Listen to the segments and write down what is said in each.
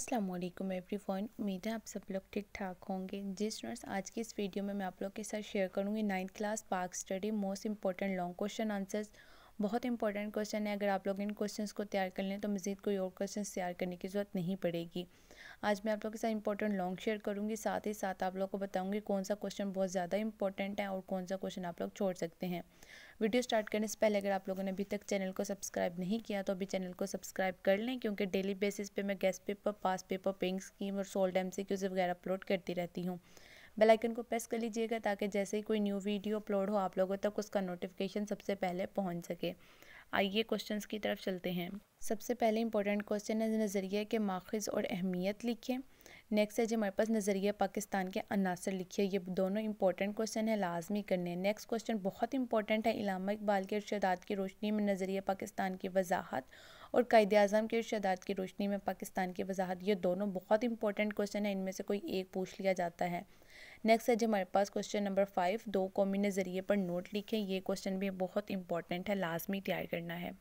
अस्सलाम वालेकुम वन उम्मीद है आप सब लोग ठीक ठाक होंगे जिस नर्स आज की इस वीडियो में मैं आप लोग के साथ शेयर करूंगी ninth class Pak study most important long question answers बहुत इंपॉर्टेंट क्वेश्चन है अगर आप लोग इन क्वेश्चन को तैयार कर लें तो मज़ीद कोई और क्वेश्चन तैयार करने की ज़रूरत नहीं पड़ेगी आज मैं आप लोगों के साथ इंपॉर्टेंट लॉन्ग शेयर करूँगी साथ ही साथ आप लोग को बताऊँगी कौन सा क्वेश्चन बहुत ज़्यादा इंपॉर्टेंट है और कौन सा क्वेश्चन आप लोग छोड़ सकते हैं वीडियो स्टार्ट करने से पहले अगर आप लोगों ने अभी तक चैनल को सब्सक्राइब नहीं किया तो अभी चैनल को सब्सक्राइब कर लें क्योंकि डेली बेसिस पर मैं guess paper past paper pink scheme और सोल्ड एम वगैरह अपलोड करती रहती हूँ बेल आइकन को प्रेस कर लीजिएगा ताकि जैसे ही कोई न्यू वीडियो अपलोड हो आप लोगों तक उसका नोटिफिकेशन सबसे पहले पहुंच सके आइए क्वेश्चंस की तरफ चलते हैं सबसे पहले इंपॉर्टेंट क्वेश्चन है नज़रिए के माखज़ और अहमियत लिखें नेक्स्ट है जी हमारे पास नज़रिया पाकिस्तान के अनासर लिखिए ये दोनों इंपॉर्टेंट क्वेश्चन है लाजमी करने नेक्स्ट क्वेश्चन बहुत इंपॉर्टेंट है इलामा इकबाल के इर्शादात की रोशनी में नज़रिया पाकिस्तान की वजाहत और कायद अजम के इर्शादात की रोशनी में पाकिस्तान की वजाहत ये दोनों बहुत इंपॉर्टेंट क्वेश्चन है इनमें से कोई एक पूछ लिया जाता है नेक्स्ट है जी हमारे पास क्वेश्चन नंबर फाइव दो ने नज़रिए पर नोट लिखें ये क्वेश्चन भी बहुत इंपॉर्टेंट है लाजमी तैयार करना है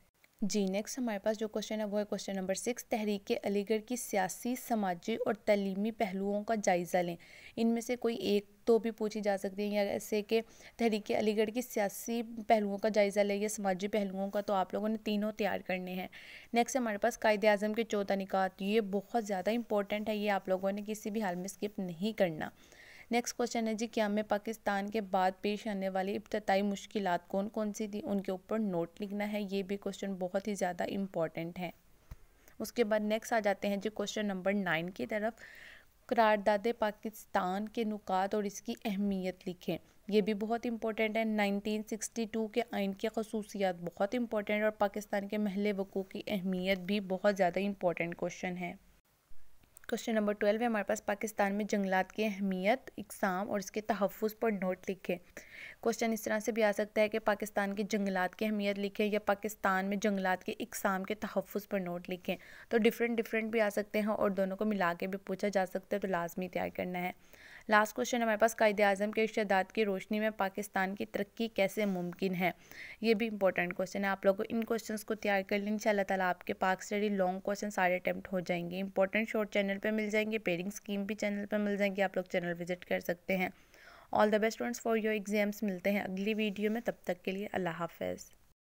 जी नेक्स्ट हमारे पास जो क्वेश्चन है वो है क्वेश्चन नंबर सिक्स तहरीक अलीगढ़ की सियासी समाजी और तलीमी पहलुओं का जायज़ा लें इनमें से कोई एक तो भी पूछी जा सकती है या ऐसे कि तहरीक अलीगढ़ की सियासी पहलुओं का जायज़ा लें या समाजी पहलुओं का तो आप लोगों ने तीनों तैयार करने हैं नेक्स्ट हमारे पास कायद अजम के चौदह निकात ये बहुत ज़्यादा इंपॉर्टेंट है ये आप लोगों ने किसी भी हाल में स्किप नहीं करना नेक्स्ट क्वेश्चन है जी क्या हमें पाकिस्तान के बाद पेश आने वाली इब्तदाई मुश्किल कौन कौन सी थी उनके ऊपर नोट लिखना है ये भी क्वेश्चन बहुत ही ज़्यादा इम्पॉर्टेंट है उसके बाद नेक्स्ट आ जाते हैं जी क्वेश्चन नंबर नाइन की तरफ करारदाद पाकिस्तान के नुकात और इसकी अहमियत लिखें ये भी बहुत इंपॉर्टेंट है 1962 के आइन की खसूसियात बहुत इंपॉर्टेंट और पाकिस्तान के महल वकूक की अहमियत भी बहुत ज़्यादा इंपॉर्टेंट क्वेश्चन है क्वेश्चन नंबर ट्वेल्व है हमारे पास पाकिस्तान में जंगलात की अहमियत इकसाम और इसके तहफ़ पर नोट लिखे क्वेश्चन इस तरह से भी आ सकता है कि पाकिस्तान के जंगलात की अहमियत लिखें या पाकिस्तान में जंगलात के इकसाम के तहफ़ पर नोट लिखें तो डिफरेंट डिफरेंट भी आ सकते हैं और दोनों को मिला के भी पूछा जा सकता है तो लाजमी तैयार करना है लास्ट क्वेश्चन हमारे पास कायद अजम के इर्शदात की रोशनी में पाकिस्तान की तरक्की कैसे मुमकिन है ये भी इंपॉर्टेंट क्वेश्चन है आप लोगों इन क्वेश्चन को तैयार कर लें इन ताला आपके पाक स्टडी लॉन्ग क्वेश्चन सारे अटैम्प्ट हो जाएंगे इंपॉर्टेंट शॉर्ट चैनल पर मिल जाएंगे पेरिंग स्कीम भी चैनल पर मिल जाएंगे आप लोग चैनल विजिट कर सकते हैं all the best students for your exams मिलते हैं अगली वीडियो में तब तक के लिए अल्लाह हाफ़